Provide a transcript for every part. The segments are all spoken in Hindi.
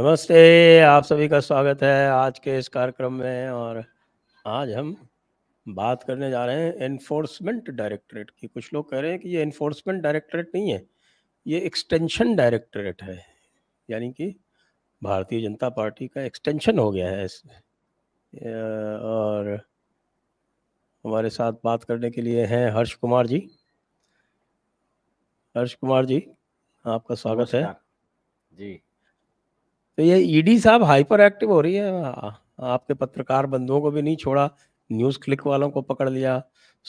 नमस्ते आप सभी का स्वागत है आज के इस कार्यक्रम में और आज हम बात करने जा रहे हैं इन्फोर्समेंट डायरेक्टरेट की कुछ लोग कह रहे हैं कि ये इन्फोर्समेंट डायरेक्टरेट नहीं है ये एक्सटेंशन डायरेक्टरेट है यानी कि भारतीय जनता पार्टी का एक्सटेंशन हो गया है इसमें और हमारे साथ बात करने के लिए हैं हर्ष कुमार जी हर्ष कुमार जी आपका स्वागत है जी तो ये ईडी e साहब हाइपर एक्टिव हो रही है आपके पत्रकार बंधुओं को भी नहीं छोड़ा न्यूज़ क्लिक वालों को पकड़ लिया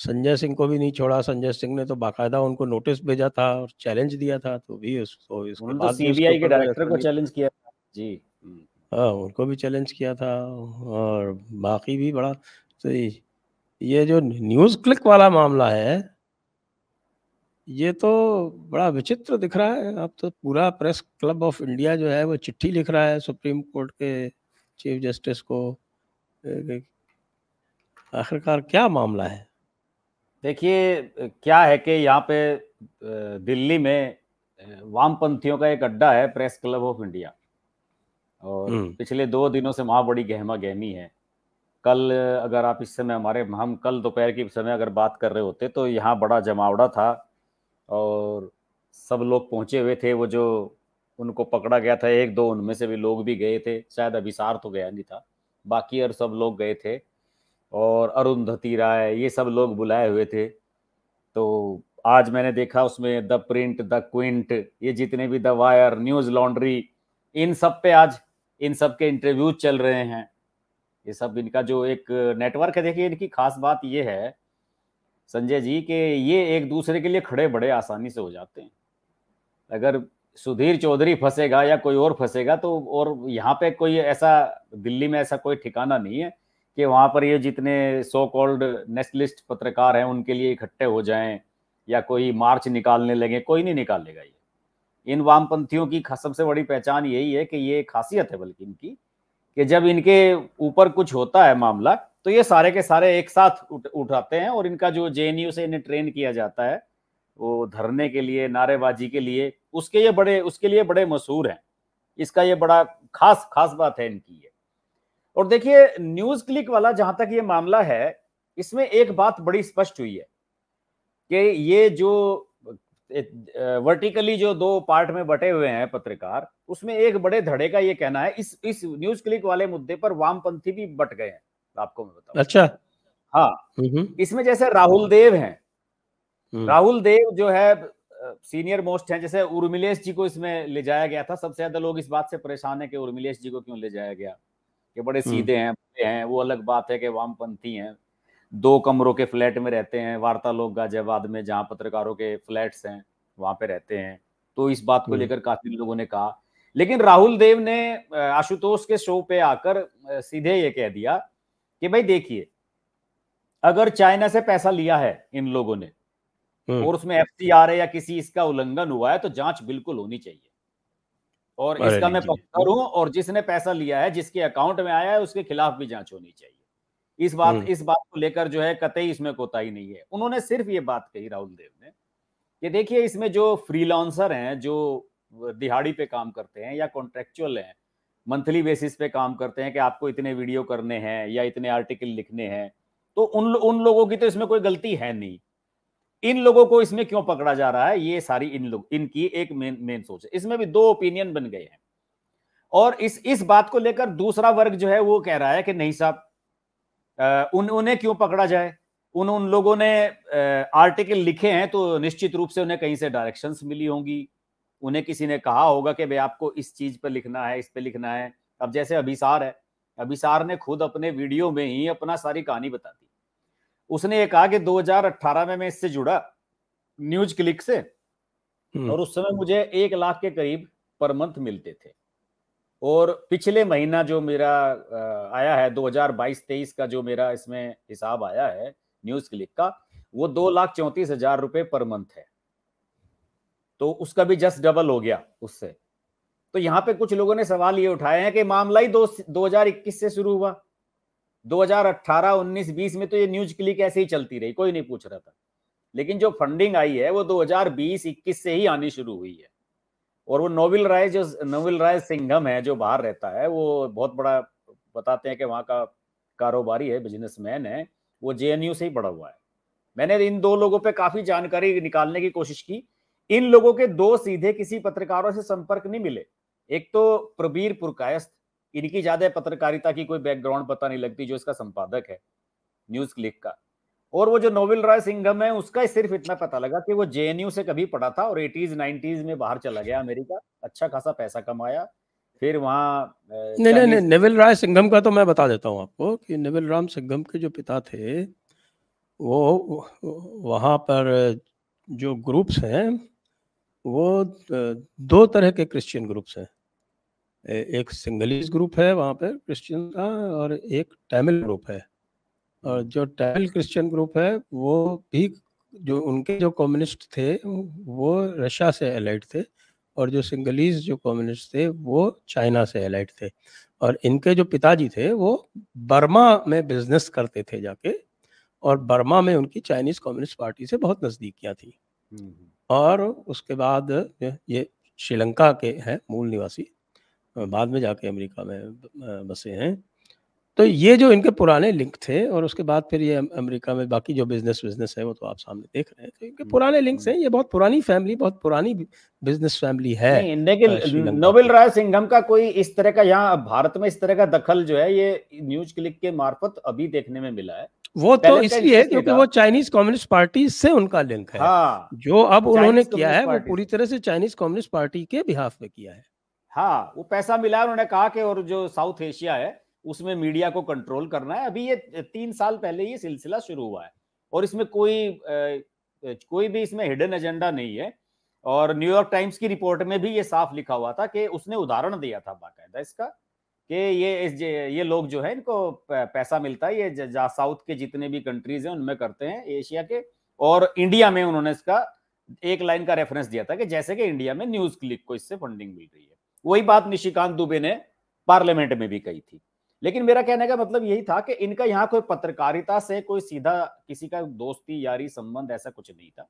संजय सिंह को भी नहीं छोड़ा संजय सिंह ने तो बाकायदा उनको नोटिस भेजा था और चैलेंज दिया था तो भी उस, तो इसके तो बाद सीबीआई के डायरेक्टर को चैलेंज किया जी हम्म। हाँ उनको भी चैलेंज किया था और बाकी भी बड़ा तो ये जो न्यूज़ क्लिक वाला मामला है ये तो बड़ा विचित्र दिख रहा है अब तो पूरा प्रेस क्लब ऑफ इंडिया जो है वो चिट्ठी लिख रहा है सुप्रीम कोर्ट के चीफ जस्टिस को आखिरकार क्या मामला है देखिए क्या है कि यहाँ पे दिल्ली में वामपंथियों का एक अड्डा है प्रेस क्लब ऑफ इंडिया और हम्म। पिछले दो दिनों से वहाँ बड़ी गहमा गहमी है कल अगर आप इस समय हमारे हम कल दोपहर के समय अगर बात कर रहे होते तो यहाँ बड़ा जमावड़ा था और सब लोग पहुंचे हुए थे वो जो उनको पकड़ा गया था एक दो उनमें से भी लोग भी गए थे शायद अभिसार तो गया नहीं था बाकी और सब लोग गए थे और अरुंधति राय ये सब लोग बुलाए हुए थे तो आज मैंने देखा उसमें द प्रिंट द क्विंट ये जितने भी द वायर न्यूज लॉन्ड्री इन सब पे आज इन सब के इंटरव्यू चल रहे हैं ये सब इनका जो एक नेटवर्क है देखिए इनकी खास बात ये है संजय जी कि ये एक दूसरे के लिए खड़े बड़े आसानी से हो जाते हैं अगर सुधीर चौधरी फंसेगा या कोई और फंसेगा तो और यहाँ पे कोई ऐसा दिल्ली में ऐसा कोई ठिकाना नहीं है कि वहाँ पर ये जितने सो कॉल्ड नेशनलिस्ट पत्रकार हैं उनके लिए इकट्ठे हो जाएं या कोई मार्च निकालने लगे कोई नहीं निकालेगा ये इन वामपंथियों की सबसे बड़ी पहचान यही है कि ये खासियत है बल्कि इनकी कि जब इनके ऊपर कुछ होता है मामला तो ये सारे के सारे एक साथ उठ, उठाते हैं और इनका जो जे से इन्हें ट्रेन किया जाता है वो धरने के लिए नारेबाजी के लिए उसके ये बड़े उसके लिए बड़े मशहूर हैं इसका ये बड़ा खास खास बात है इनकी ये और देखिए न्यूज क्लिक वाला जहां तक ये मामला है इसमें एक बात बड़ी स्पष्ट हुई है कि ये जो वर्टिकली जो दो पार्ट में बटे हुए हैं पत्रकार उसमें एक बड़े धड़े का ये कहना है इस इस न्यूज क्लिक वाले मुद्दे पर वामपंथी भी बट गए हैं आपको मैं बताऊं अच्छा हाँ इसमें जैसे राहुल देव हैं हम्म। राहुल देव जो है सीनियर मोस्ट हैं जैसे उर्मिलेश जी को इसमें ले जाया गया था सबसे ज्यादा लोग इस बात से परेशान है कि उर्मिलेश जी को क्यों ले जाया गया कि बड़े हम्म। सीधे हैं बड़े हैं वो अलग बात है कि वामपंथी हैं दो कमरों के फ्लैट में रहते हैं वार्ता लोग गाजियाबाद में जहां पत्रकारों के फ्लैट्स हैं वहां पे रहते हैं तो इस बात को हम्म। लेकर काफी लोगों ने कहा लेकिन राहुल देव ने आशुतोष के शो पे आकर सीधे ये कह दिया कि भाई देखिए अगर चाइना से पैसा लिया है इन लोगों ने हम्म। और उसमें एफ या किसी इसका उल्लंघन हुआ है तो जांच बिल्कुल होनी चाहिए और इसका मैं पक्का हूं और जिसने पैसा लिया है जिसके अकाउंट में आया है उसके खिलाफ भी जांच होनी चाहिए इस बात हम्म। इस बात को लेकर जो है कतई इसमें कोताही नहीं है उन्होंने सिर्फ ये बात कही राहुल देव ने कि देखिए इसमें जो फ्रीलांसर हैं जो दिहाड़ी पे काम करते हैं या कॉन्ट्रेक्चुअल हैं मंथली बेसिस पे काम करते हैं कि आपको इतने वीडियो करने हैं या इतने आर्टिकल लिखने हैं तो उन उन लोगों की तो इसमें कोई गलती है नहीं इन लोगों को इसमें क्यों पकड़ा जा रहा है ये सारी इन लोग इनकी एक मेन मेन सोच है इसमें भी दो ओपिनियन बन गए हैं और इस इस बात को लेकर दूसरा वर्ग जो है वो कह रहा है कि नहीं साहब उन उन्हें क्यों पकड़ा जाए उन उन लोगों ने आर्टिकल लिखे हैं तो निश्चित रूप से उन्हें कहीं से डायरेक्शंस मिली होंगी उन्हें किसी ने कहा होगा कि भाई आपको इस चीज पर लिखना है इस पे लिखना है अब जैसे अभिसार है अभिसार ने खुद अपने वीडियो में ही अपना सारी कहानी बता दी उसने ये कहा कि 2018 में मैं इससे जुड़ा न्यूज क्लिक से हम्म। और उस समय मुझे एक लाख के करीब पर मंथ मिलते थे और पिछले महीना जो मेरा आया है 2022-23 का जो मेरा इसमें हिसाब आया है न्यूज क्लिक का वो दो लाख चौंतीस हजार रुपए पर मंथ है तो उसका भी जस्ट डबल हो गया उससे तो यहाँ पे कुछ लोगों ने सवाल ये उठाए हैं कि मामला ही दो 2021 से शुरू हुआ 2018, 19, 20 में तो ये न्यूज क्लिक ऐसे ही चलती रही कोई नहीं पूछ रहा था लेकिन जो फंडिंग आई है वो 2020-21 से ही आनी शुरू हुई है और वो नोविल राय जो नोविल राय सिंघम है जो बाहर रहता है वो बहुत बड़ा बताते हैं कि वहां का कारोबारी है बिजनेसमैन है वो जे से ही पड़ा हुआ है मैंने इन दो लोगों पर काफी जानकारी निकालने की कोशिश की इन लोगों के दो सीधे किसी पत्रकारों से संपर्क नहीं मिले एक तो प्रबीर पुरकायस्त इनकी ज्यादा पत्रकारिता की कोई बैकग्राउंड पता नहीं लगती जो इसका संपादक है न्यूज क्लिक का और वो जो नोवेल राय सिंघम है उसका सिर्फ इतना पता लगा कि वो जे से कभी पढ़ा था और एटीज नाइनटीज में बाहर चला गया अमेरिका अच्छा खासा पैसा कमाया फिर वहाँ नहीं नहीं नहीं नेविल राय सिंघम का तो मैं बता देता हूँ आपको कि नेविल राम सिंघम के जो पिता थे वो वहाँ पर जो ग्रुप्स हैं वो दो तरह के क्रिश्चियन ग्रुप्स हैं एक सिंगलीज ग्रुप है वहाँ पर क्रिश्चियन का और एक टैमिल ग्रुप है और जो टैमिल क्रिश्चियन ग्रुप है वो भी जो उनके जो कम्युनिस्ट थे वो रशिया से एलाइट थे और जो सिंगलीज जो कम्युनिस्ट थे वो चाइना से एलाइट थे और इनके जो पिताजी थे वो बर्मा में बिजनेस करते थे जाके और बर्मा में उनकी चाइनीज कम्युनिस्ट पार्टी से बहुत नज़दीकियाँ थी हम्म, हम्म। और उसके बाद ये श्रीलंका के हैं मूल निवासी बाद में जाके अमेरिका में बसे हैं तो ये जो इनके पुराने लिंक थे और उसके बाद फिर ये अमेरिका में बाकी जो बिजनेस बिजनेस है वो तो आप सामने देख रहे हैं तो इनके हम्म, पुराने लिंक्स हम्म। हैं ये बहुत पुरानी फैमिली बहुत पुरानी बिजनेस फैमिली है लेकिन नोबेल राय सिंघम का कोई इस तरह का यहाँ भारत में इस तरह का दखल जो है ये न्यूज क्लिक के मार्फत अभी देखने में मिला है वो तो इसलिए है क्योंकि वो चाइनीज कम्युनिस्ट पार्टी से उनका लिंक है हाँ, जो अब उन्होंने किया है वो पूरी तरह से चाइनीज कम्युनिस्ट पार्टी के बिहाफ पे किया है हाँ वो पैसा मिला उन्होंने कहा कि और जो साउथ एशिया है उसमें मीडिया को कंट्रोल करना है अभी ये तीन साल पहले ये सिलसिला शुरू हुआ है और इसमें कोई कोई भी इसमें हिडन एजेंडा नहीं है और न्यूयॉर्क टाइम्स की रिपोर्ट में भी ये साफ लिखा हुआ था कि उसने उदाहरण दिया था बाकायदा इसका कि ये इस ये लोग जो है इनको पैसा मिलता है ये जा साउथ के जितने भी कंट्रीज हैं उनमें करते हैं एशिया के और इंडिया में उन्होंने इसका एक लाइन का रेफरेंस दिया था कि जैसे कि इंडिया में न्यूज क्लिक को इससे फंडिंग मिल रही है वही बात निशिकांत दुबे ने पार्लियामेंट में भी कही थी लेकिन मेरा कहने का मतलब यही था कि इनका यहाँ कोई पत्रकारिता से कोई सीधा किसी का दोस्ती यारी संबंध ऐसा कुछ नहीं था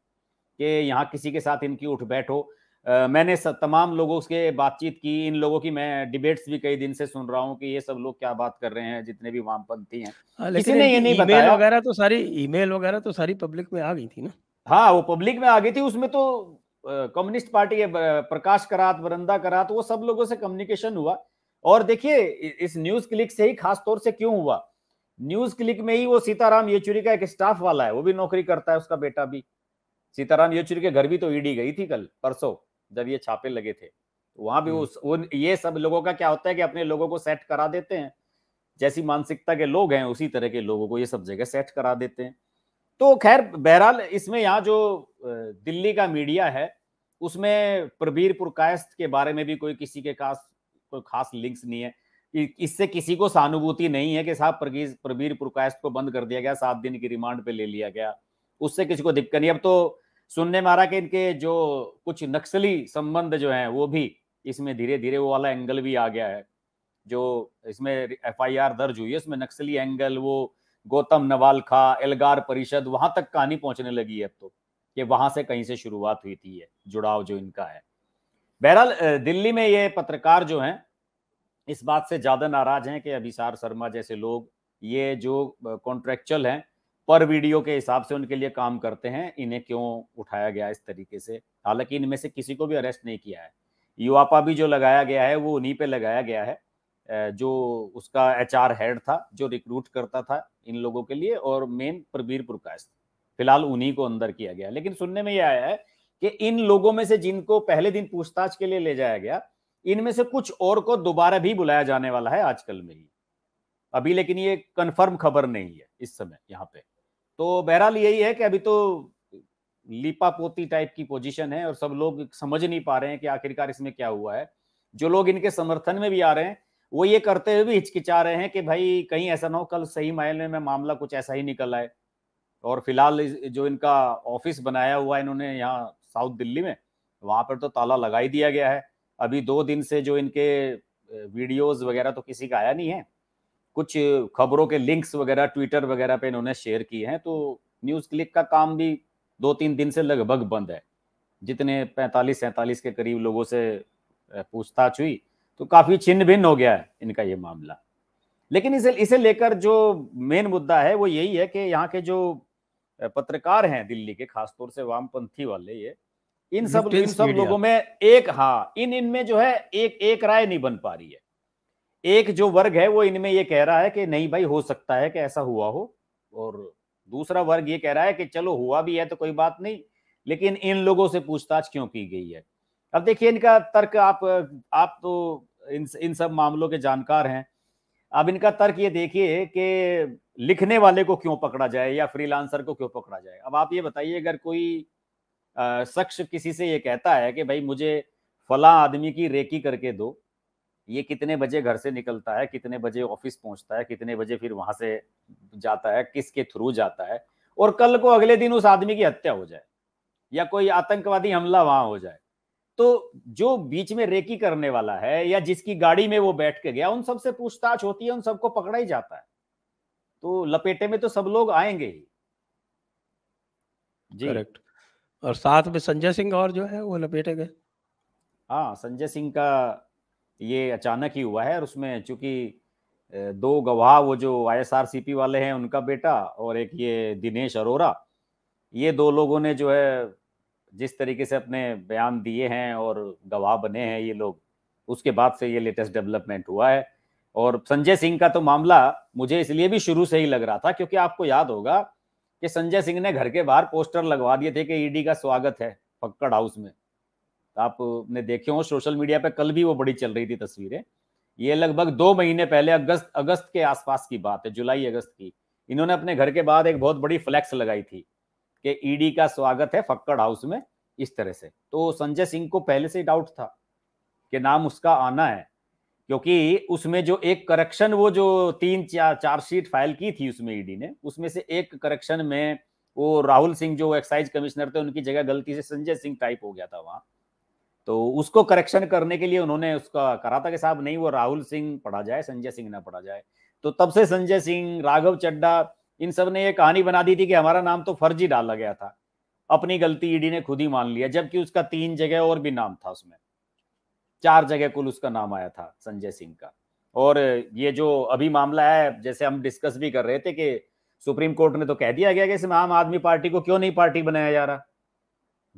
कि यहाँ किसी के साथ इनकी उठ बैठ हो मैंने तमाम लोगों से बातचीत की इन लोगों की मैं डिबेट्स भी कई दिन से सुन रहा हूँ कि ये सब लोग क्या बात कर रहे हैं जितने भी वामपंथी हैं हाँ, किसी ने ये नहीं बताया वगैरह तो सारी ईमेल वगैरह तो सारी पब्लिक में आ गई थी ना हाँ वो पब्लिक में आ गई थी उसमें तो कम्युनिस्ट पार्टी प्रकाश करात वरंदा करात वो सब लोगों से कम्युनिकेशन हुआ और देखिए इस न्यूज क्लिक से ही खास तौर से क्यों हुआ न्यूज क्लिक में ही वो सीताराम येचुरी का एक स्टाफ वाला है वो भी नौकरी करता है उसका बेटा भी सीताराम येचुरी के घर भी तो ईडी गई थी कल परसों जब ये छापे लगे थे तो वहां भी हम्म। उस वो ये सब लोगों का क्या होता है कि अपने लोगों को सेट करा देते हैं जैसी मानसिकता के लोग हैं उसी तरह के लोगों को ये सब जगह सेट करा देते हैं तो खैर बहरहाल इसमें यहाँ जो दिल्ली का मीडिया है उसमें प्रबीर पुरकायस्त के बारे में भी कोई किसी के खास कोई खास लिंक्स नहीं है इससे किसी को सहानुभूति नहीं है कि साहब प्रबीर पुरकायस्त को बंद कर दिया गया सात दिन की रिमांड पे ले लिया गया उससे किसी को दिक्कत नहीं अब तो सुनने में आ रहा कि इनके जो कुछ नक्सली संबंध जो हैं वो भी इसमें धीरे धीरे वो वाला एंगल भी आ गया है जो इसमें एफआईआर दर्ज हुई है उसमें नक्सली एंगल वो गौतम नवालखा एलगार परिषद वहां तक कहानी पहुंचने लगी है अब तो कि वहां से कहीं से शुरुआत हुई थी है, जुड़ाव जो इनका है बहरहाल दिल्ली में ये पत्रकार जो हैं इस बात से ज्यादा नाराज हैं कि अभिसार शर्मा जैसे लोग ये जो कॉन्ट्रेक्चुअल हैं पर वीडियो के हिसाब से उनके लिए काम करते हैं इन्हें क्यों उठाया गया इस तरीके से हालांकि इनमें से किसी को भी अरेस्ट नहीं किया है युवापा भी जो लगाया गया है वो उन्हीं पे लगाया गया है जो उसका एच हेड था जो रिक्रूट करता था इन लोगों के लिए और मेन प्रबीर प्रकाश फिलहाल उन्हीं को अंदर किया गया लेकिन सुनने में यह आया है कि इन लोगों में से जिनको पहले दिन पूछताछ के लिए ले जाया गया इनमें से कुछ और को दोबारा भी बुलाया जाने वाला है आजकल में ही अभी लेकिन ये कंफर्म खबर नहीं है इस समय यहाँ पे तो बहरहाल यही है कि अभी तो लिपा पोती टाइप की पोजीशन है और सब लोग समझ नहीं पा रहे हैं कि आखिरकार इसमें क्या हुआ है जो लोग इनके समर्थन में भी आ रहे हैं वो ये करते हुए भी हिचकिचा रहे हैं कि भाई कहीं ऐसा ना हो कल सही मायने में मामला कुछ ऐसा ही निकल आए और फिलहाल जो इनका ऑफिस बनाया हुआ है इन्होंने यहाँ साउथ दिल्ली में वहां पर तो ताला लगा ही दिया गया है अभी दो दिन से जो इनके वीडियोज वगैरह तो किसी का आया नहीं है कुछ खबरों के लिंक्स वगैरह ट्विटर वगैरह पे इन्होंने शेयर किए हैं तो न्यूज क्लिक का काम भी दो तीन दिन से लगभग बंद है जितने पैंतालीस सैंतालीस के करीब लोगों से पूछताछ हुई तो काफी छिन्न भिन्न हो गया है इनका ये मामला लेकिन इसे इसे लेकर जो मेन मुद्दा है वो यही है कि यहाँ के जो पत्रकार हैं दिल्ली के खासतौर से वामपंथी वाले ये इन सब इन सब लोगों में एक हाँ इन इनमें जो है एक एक राय नहीं बन पा रही है एक जो वर्ग है वो इनमें ये कह रहा है कि नहीं भाई हो सकता है कि ऐसा हुआ हो और दूसरा वर्ग ये कह रहा है कि चलो हुआ भी है तो कोई बात नहीं लेकिन इन लोगों से पूछताछ क्यों की गई है अब देखिए इनका तर्क आप आप तो इन इन सब मामलों के जानकार हैं अब इनका तर्क ये देखिए कि लिखने वाले को क्यों पकड़ा जाए या फ्रीलांसर को क्यों पकड़ा जाए अब आप ये बताइए अगर कोई शख्स किसी से ये कहता है कि भाई मुझे फला आदमी की रेकी करके दो ये कितने बजे घर से निकलता है कितने बजे ऑफिस पहुंचता है कितने बजे फिर वहां से जाता है किसके थ्रू जाता है और कल को अगले दिन उस आदमी की हत्या हो जाए या कोई आतंकवादी हमला वहां हो जाए तो जो बीच में रेकी करने वाला है या जिसकी गाड़ी में वो बैठ के गया उन सबसे पूछताछ होती है उन सबको पकड़ा ही जाता है तो लपेटे में तो सब लोग आएंगे ही जी करेक्ट और साथ में संजय सिंह और जो है वो लपेटे गए हाँ संजय सिंह का ये अचानक ही हुआ है और उसमें चूंकि दो गवाह वो जो आईएसआरसीपी वाले हैं उनका बेटा और एक ये दिनेश अरोरा ये दो लोगों ने जो है जिस तरीके से अपने बयान दिए हैं और गवाह बने हैं ये लोग उसके बाद से ये लेटेस्ट डेवलपमेंट हुआ है और संजय सिंह का तो मामला मुझे इसलिए भी शुरू से ही लग रहा था क्योंकि आपको याद होगा कि संजय सिंह ने घर के बाहर पोस्टर लगवा दिए थे कि ईडी का स्वागत है पक्कड़ हाउस में आपने देखे हो सोशल मीडिया पे कल भी वो बड़ी चल रही थी तस्वीरें ये लगभग दो महीने पहले अगस्त अगस्त के आसपास की बात है जुलाई अगस्त की इन्होंने अपने घर के बाद एक बहुत बड़ी फ्लैक्स लगाई थी कि ईडी का स्वागत है फक्कड़ हाउस में इस तरह से तो संजय सिंह को पहले से डाउट था कि नाम उसका आना है क्योंकि उसमें जो एक करेक्शन वो जो तीन चार चार्जशीट फाइल की थी उसमें ईडी ने उसमें से एक करेक्शन में वो राहुल सिंह जो एक्साइज कमिश्नर थे उनकी जगह गलती से संजय सिंह टाइप हो गया था वहां तो उसको करेक्शन करने के लिए उन्होंने उसका करा था कि साहब नहीं वो राहुल सिंह पढ़ा जाए संजय सिंह ना पढ़ा जाए तो तब से संजय सिंह राघव चड्डा इन सब ने ये कहानी बना दी थी कि हमारा नाम तो फर्जी डाला गया था अपनी गलती ईडी ने खुद ही मान लिया जबकि उसका तीन जगह और भी नाम था उसमें चार जगह कुल उसका नाम आया था संजय सिंह का और ये जो अभी मामला है जैसे हम डिस्कस भी कर रहे थे कि सुप्रीम कोर्ट ने तो कह दिया गया कि इसमें आम आदमी पार्टी को क्यों नहीं पार्टी बनाया जा रहा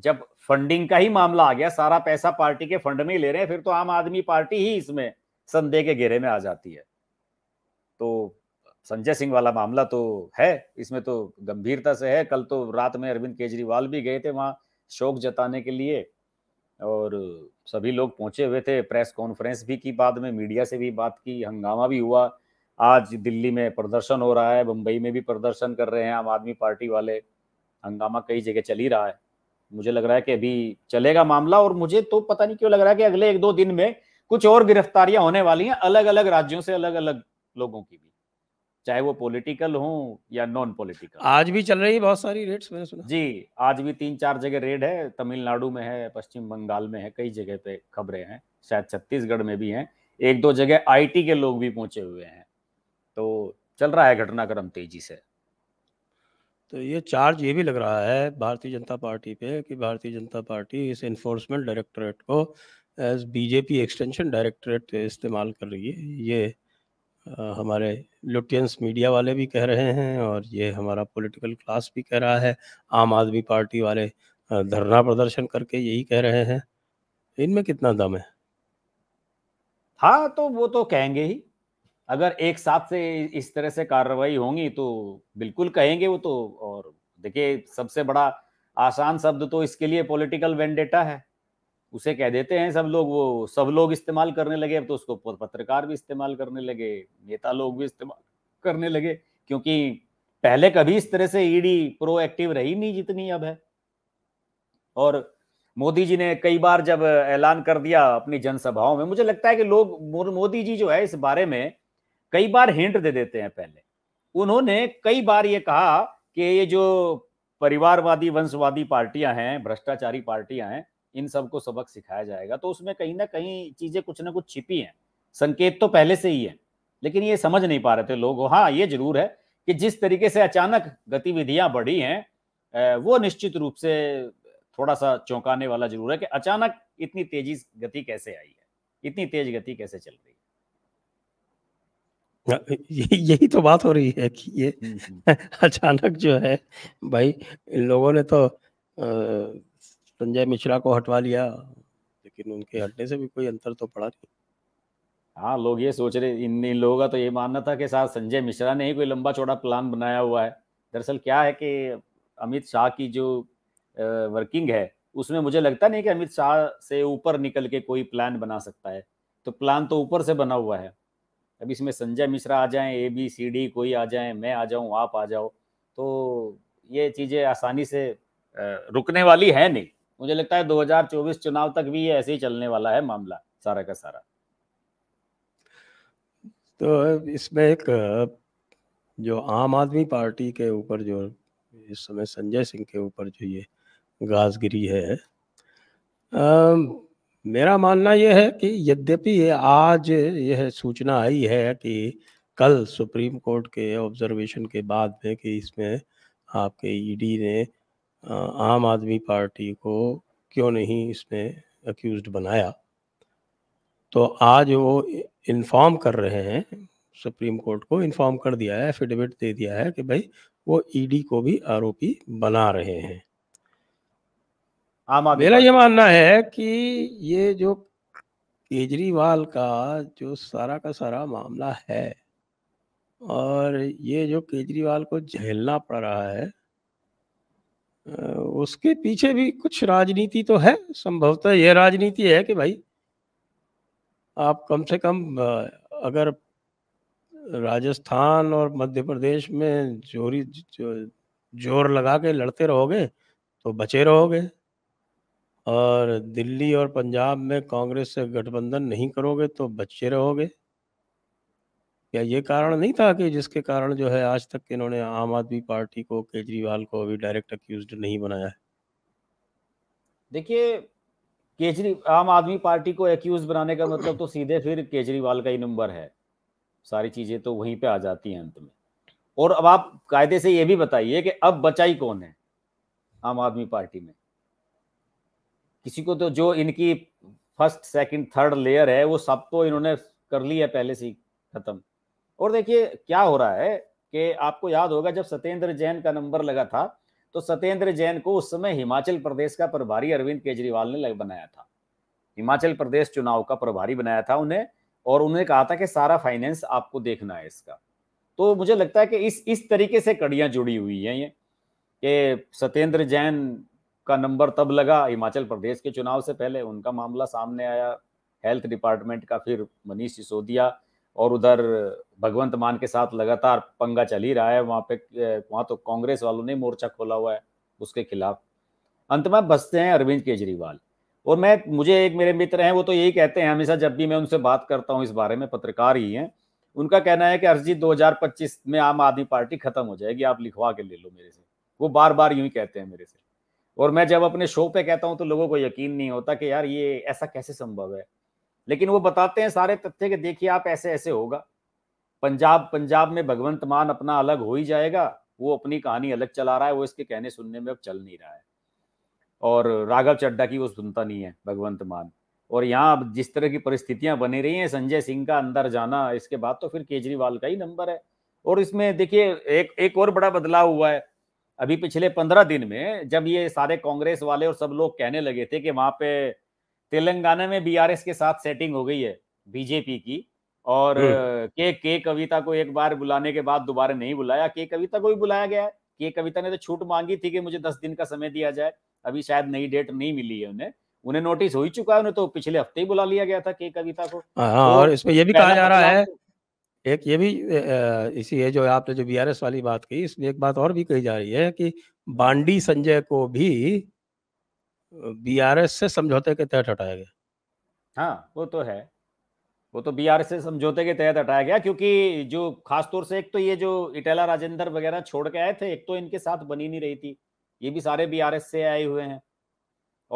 जब फंडिंग का ही मामला आ गया सारा पैसा पार्टी के फंड में ही ले रहे हैं फिर तो आम आदमी पार्टी ही इसमें संदेह के घेरे में आ जाती है तो संजय सिंह वाला मामला तो है इसमें तो गंभीरता से है कल तो रात में अरविंद केजरीवाल भी गए थे वहाँ शोक जताने के लिए और सभी लोग पहुंचे हुए थे प्रेस कॉन्फ्रेंस भी की बाद में मीडिया से भी बात की हंगामा भी हुआ आज दिल्ली में प्रदर्शन हो रहा है बम्बई में भी प्रदर्शन कर रहे हैं आम आदमी पार्टी वाले हंगामा कई जगह चल ही रहा है मुझे लग रहा है कि अभी चलेगा मामला और मुझे तो पता नहीं क्यों लग रहा है कि अगले एक दो दिन में कुछ और गिरफ्तारियां होने वाली हैं अलग अलग राज्यों से अलग अलग लोगों की भी चाहे वो पॉलिटिकल हो या नॉन पॉलिटिकल आज भी चल रही है बहुत सारी रेड्स मैंने सुना जी आज भी तीन चार जगह रेड है तमिलनाडु में है पश्चिम बंगाल में है कई जगह पे खबरें हैं शायद छत्तीसगढ़ में भी हैं एक दो जगह आईटी के लोग भी पहुंचे हुए हैं तो चल रहा है घटनाक्रम तेजी से तो ये चार्ज ये भी लग रहा है भारतीय जनता पार्टी पे कि भारतीय जनता पार्टी इस इन्फोर्समेंट डायरेक्टोरेट को एज बीजेपी एक्सटेंशन डायरेक्टोरेट इस्तेमाल कर रही है ये आ, हमारे लुटियंस मीडिया वाले भी कह रहे हैं और ये हमारा पॉलिटिकल क्लास भी कह रहा है आम आदमी पार्टी वाले धरना प्रदर्शन करके यही कह रहे हैं इनमें कितना दम है हाँ तो वो तो कहेंगे ही अगर एक साथ से इस तरह से कार्रवाई होंगी तो बिल्कुल कहेंगे वो तो और देखिए सबसे बड़ा आसान शब्द तो इसके लिए पॉलिटिकल वेंडेटा है उसे कह देते हैं सब लोग वो सब लोग इस्तेमाल करने लगे अब तो उसको पत्रकार भी इस्तेमाल करने लगे नेता लोग भी इस्तेमाल करने लगे क्योंकि पहले कभी इस तरह से ईडी प्रोएक्टिव रही नहीं जितनी अब है और मोदी जी ने कई बार जब ऐलान कर दिया अपनी जनसभाओं में मुझे लगता है कि लोग मोदी जी जो है इस बारे में कई बार हिंट दे देते हैं पहले उन्होंने कई बार ये कहा कि ये जो परिवारवादी वंशवादी पार्टियां हैं भ्रष्टाचारी पार्टियां हैं इन सबको सबक सिखाया जाएगा तो उसमें कहीं ना कहीं चीजें कुछ ना कुछ छिपी हैं संकेत तो पहले से ही है लेकिन ये समझ नहीं पा रहे थे लोग हाँ ये जरूर है कि जिस तरीके से अचानक गतिविधियां बढ़ी हैं वो निश्चित रूप से थोड़ा सा चौंकाने वाला जरूर है कि अचानक इतनी तेजी गति कैसे आई है इतनी तेज गति कैसे चल रही है यही तो बात हो रही है कि ये अचानक जो है भाई इन लोगों ने तो संजय मिश्रा को हटवा लिया लेकिन उनके हटने से भी कोई अंतर तो पड़ा नहीं हाँ लोग ये सोच रहे इन इन लोगों का तो ये मानना था कि साथ संजय मिश्रा ने ही कोई लंबा चौड़ा प्लान बनाया हुआ है दरअसल क्या है कि अमित शाह की जो वर्किंग है उसमें मुझे लगता नहीं कि अमित शाह से ऊपर निकल के कोई प्लान बना सकता है तो प्लान तो ऊपर से बना हुआ है अब इसमें संजय मिश्रा आ जाएं ए बी सी डी कोई आ जाए मैं आ जाऊं आप आ जाओ तो ये चीज़ें आसानी से रुकने वाली है नहीं मुझे लगता है 2024 चुनाव तक भी ये ऐसे ही चलने वाला है मामला सारा का सारा तो इसमें एक जो आम आदमी पार्टी के ऊपर जो इस समय संजय सिंह के ऊपर जो ये गाजगिरी है मेरा मानना यह है कि यद्यपि आज यह सूचना आई है कि कल सुप्रीम कोर्ट के ऑब्जर्वेशन के बाद में कि इसमें आपके ईडी e ने आम आदमी पार्टी को क्यों नहीं इसमें अक्यूज बनाया तो आज वो इन्फॉर्म कर रहे हैं सुप्रीम कोर्ट को इन्फॉर्म कर दिया है एफिडेविट दे दिया है कि भाई वो ईडी e को भी आरोपी बना रहे हैं आम आदमी मेरा ये मानना है कि ये जो केजरीवाल का जो सारा का सारा मामला है और ये जो केजरीवाल को झेलना पड़ रहा है उसके पीछे भी कुछ राजनीति तो है संभवतः यह राजनीति है कि भाई आप कम से कम अगर राजस्थान और मध्य प्रदेश में जोरी जो, जोर लगा के लड़ते रहोगे तो बचे रहोगे और दिल्ली और पंजाब में कांग्रेस से गठबंधन नहीं करोगे तो बच्चे रहोगे क्या ये कारण नहीं था कि जिसके कारण जो है आज तक इन्होंने आम आदमी पार्टी को केजरीवाल को अभी डायरेक्ट अक्यूज नहीं बनाया है देखिए केजरी आम आदमी पार्टी को एक्यूज बनाने का मतलब तो सीधे फिर केजरीवाल का ही नंबर है सारी चीजें तो वहीं पे आ जाती हैं अंत में और अब आप कायदे से ये भी बताइए कि अब बचाई कौन है आम आदमी पार्टी में किसी को तो जो इनकी फर्स्ट सेकंड थर्ड लेयर है वो सब तो इन्होंने कर ली है पहले से खत्म और देखिए क्या हो रहा है कि आपको याद होगा जब सत्येंद्र जैन का नंबर लगा था तो सत्येंद्र जैन को उस समय हिमाचल प्रदेश का प्रभारी अरविंद केजरीवाल ने लग बनाया था हिमाचल प्रदेश चुनाव का प्रभारी बनाया था उन्हें और उन्हें कहा था कि सारा फाइनेंस आपको देखना है इसका तो मुझे लगता है कि इस इस तरीके से कड़ियां जुड़ी हुई हैं ये कि सत्येंद्र जैन का नंबर तब लगा हिमाचल प्रदेश के चुनाव से पहले उनका मामला सामने आया हेल्थ डिपार्टमेंट का फिर मनीष सिसोदिया और उधर भगवंत मान के साथ लगातार पंगा चल ही रहा है वहाँ पे वहाँ तो कांग्रेस वालों ने मोर्चा खोला हुआ है उसके खिलाफ अंत में बसते हैं अरविंद केजरीवाल और मैं मुझे एक मेरे मित्र हैं वो तो यही कहते हैं हमेशा जब भी मैं उनसे बात करता हूँ इस बारे में पत्रकार ही हैं उनका कहना है कि अर्जी 2025 में आम आदमी पार्टी खत्म हो जाएगी आप लिखवा के ले लो मेरे से वो बार बार यूं ही कहते हैं मेरे से और मैं जब अपने शो पे कहता हूँ तो लोगों को यकीन नहीं होता कि यार ये ऐसा कैसे संभव है लेकिन वो बताते हैं सारे तथ्य कि देखिए आप ऐसे ऐसे होगा पंजाब पंजाब में भगवंत मान अपना अलग हो ही जाएगा वो अपनी कहानी अलग चला रहा है वो इसके कहने सुनने में अब चल नहीं रहा है और राघव चड्डा की वो सुनता नहीं है भगवंत मान और यहाँ अब जिस तरह की परिस्थितियां बनी रही हैं संजय सिंह का अंदर जाना इसके बाद तो फिर केजरीवाल का ही नंबर है और इसमें देखिए एक एक और बड़ा बदलाव हुआ है अभी पिछले पंद्रह दिन में जब ये सारे कांग्रेस वाले और सब लोग कहने लगे थे कि वहां पे तेलंगाना में बीआरएस के साथ सेटिंग हो गई है बीजेपी की और हम्म। के के कविता को एक बार बुलाने के बाद दोबारा नहीं बुलाया के कविता को भी बुलाया गया है के कविता ने तो छूट मांगी थी कि मुझे दस दिन का समय दिया जाए अभी शायद नई डेट नहीं मिली है उन्हें उन्हें नोटिस हो ही चुका है उन्हें तो पिछले हफ्ते ही बुला लिया गया था के कविता को आ, हाँ, तो और इसमें यह भी कहा जा रहा मतलब है एक ये भी इसी है जो आपने जो बीआरएस वाली बात कही इसमें एक बात और भी कही जा रही है कि बांडी संजय को भी बीआरएस से समझौते के तहत हटाया गया हाँ वो तो है वो तो बीआरएस से समझौते के तहत हटाया गया क्योंकि जो खासतौर से एक तो ये जो इटेला राजेंद्र वगैरह छोड़ के आए थे एक तो इनके साथ बनी नहीं रही थी ये भी सारे बीआरएस से आए हुए हैं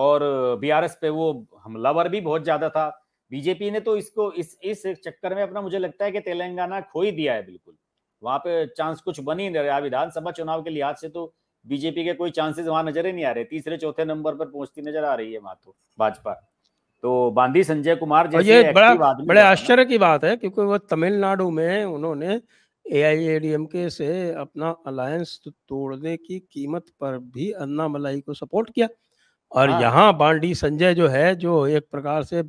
और बीआरएस पे वो हमलावर भी बहुत ज्यादा था बीजेपी ने तो इसको इस इस चक्कर में अपना मुझे लगता है कि तेलंगाना खो ही दिया है बिल्कुल वहां पे चांस कुछ बन ही नहीं रहा विधानसभा चुनाव के लिहाज से तो बीजेपी के कोई चांसेस वहां नजर ही नहीं आ रहे तीसरे चौथे नंबर पर पहुंचती नजर आ रही है वहां तो भाजपा तो बांदी संजय कुमार जैसे ये बड़ा बड़े आश्चर्य की बात है क्योंकि वो तमिलनाडु में उन्होंने ए से अपना अलायंस तो तोड़ने की कीमत पर भी अन्ना मलाई को सपोर्ट किया और हाँ। यहाँ बांडी संजय जो है जो एक प्रकार से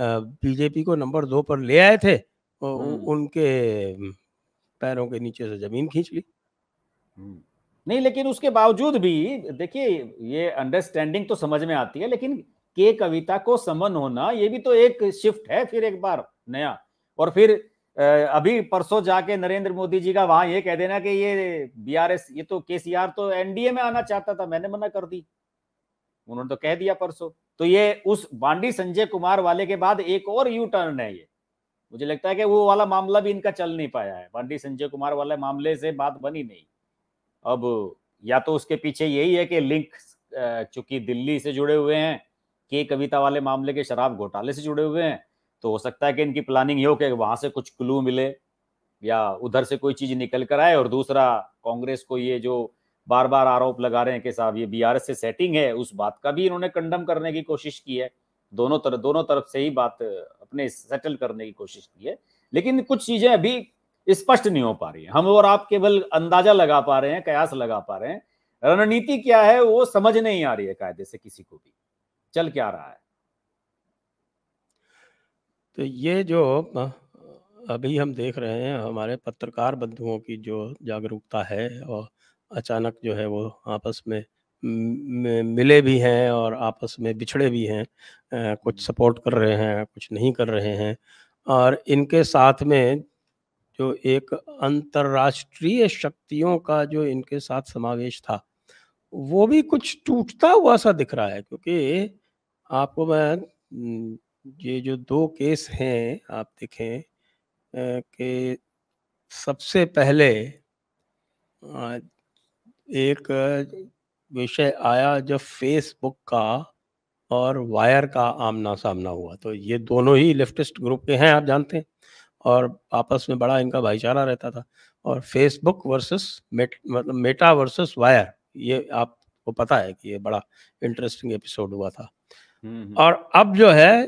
बीजेपी को नंबर दो पर ले आए थे उनके पैरों के नीचे से जमीन खींच ली नहीं लेकिन उसके बावजूद भी देखिए ये अंडरस्टैंडिंग तो समझ में आती है लेकिन के कविता को समन होना ये भी तो एक शिफ्ट है फिर एक बार नया और फिर अभी परसों जाके नरेंद्र मोदी जी का वहां ये कह देना कि ये बीआरएस ये तो केसीआर तो एनडीए में आना चाहता था मैंने मना कर दी उन्होंने तो कह दिया परसों तो ये उस बांडी संजय कुमार वाले के बाद एक और यू टर्न है ये मुझे लगता है कि वो वाला मामला भी इनका चल नहीं पाया है बांडी संजय कुमार वाले मामले से बात बनी नहीं अब या तो उसके पीछे यही है कि लिंक चूंकि दिल्ली से जुड़े हुए हैं के कविता वाले मामले के शराब घोटाले से जुड़े हुए हैं तो हो सकता है कि इनकी प्लानिंग ये हो कि वहां से कुछ क्लू मिले या उधर से कोई चीज निकल कर आए और दूसरा कांग्रेस को ये जो बार बार आरोप लगा रहे हैं कि साहब ये बीआरएस से सेटिंग है उस बात का भी इन्होंने कंडम करने की कोशिश की है दोनों तरफ दोनों तरफ से ही बात अपने सेटल करने की कोशिश की है लेकिन कुछ चीजें अभी स्पष्ट नहीं हो पा रही है हम और आप केवल अंदाजा लगा पा रहे हैं कयास लगा पा रहे हैं रणनीति क्या है वो समझ नहीं आ रही है कायदे से किसी को भी चल क्या रहा है तो ये जो अभी हम देख रहे हैं हमारे पत्रकार बंधुओं की जो जागरूकता है और अचानक जो है वो आपस में मिले भी हैं और आपस में बिछड़े भी हैं कुछ सपोर्ट कर रहे हैं कुछ नहीं कर रहे हैं और इनके साथ में जो एक अंतर्राष्ट्रीय शक्तियों का जो इनके साथ समावेश था वो भी कुछ टूटता हुआ सा दिख रहा है क्योंकि आपको मैं ये जो दो केस हैं आप देखें कि सबसे पहले एक विषय आया जब फेसबुक का और वायर का आमना सामना हुआ तो ये दोनों ही लेफ्टिस्ट ग्रुप के हैं आप जानते हैं और आपस में बड़ा इनका भाईचारा रहता था और फेसबुक वर्सेस मेट मतलब मेटा वर्सेस वायर ये आपको पता है कि ये बड़ा इंटरेस्टिंग एपिसोड हुआ था हम्म, हम्म। और अब जो है